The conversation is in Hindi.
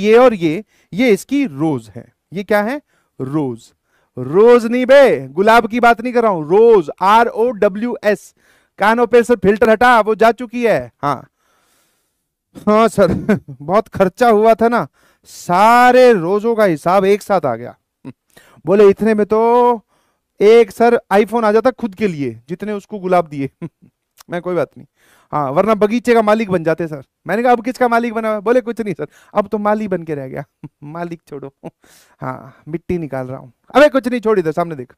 ये और ये ये इसकी रोज है ये क्या है रोज रोज नहीं बे गुलाब की बात नहीं कर रहा हूं rows R O W S कानों पे सर फिल्टर हटा वो जा चुकी है हाँ हाँ सर बहुत खर्चा हुआ था ना सारे रोजों का हिसाब एक साथ आ गया बोले इतने में तो एक सर आईफोन आ जाता खुद के लिए जितने उसको गुलाब दिए मैं कोई बात नहीं हाँ वरना बगीचे का मालिक बन जाते सर मैंने कहा अब किसका मालिक बना हुआ बोले कुछ नहीं सर अब तो माली बन के रह गया मालिक छोड़ो हाँ मिट्टी निकाल रहा हूँ अबे कुछ नहीं छोड़ी सर सामने देख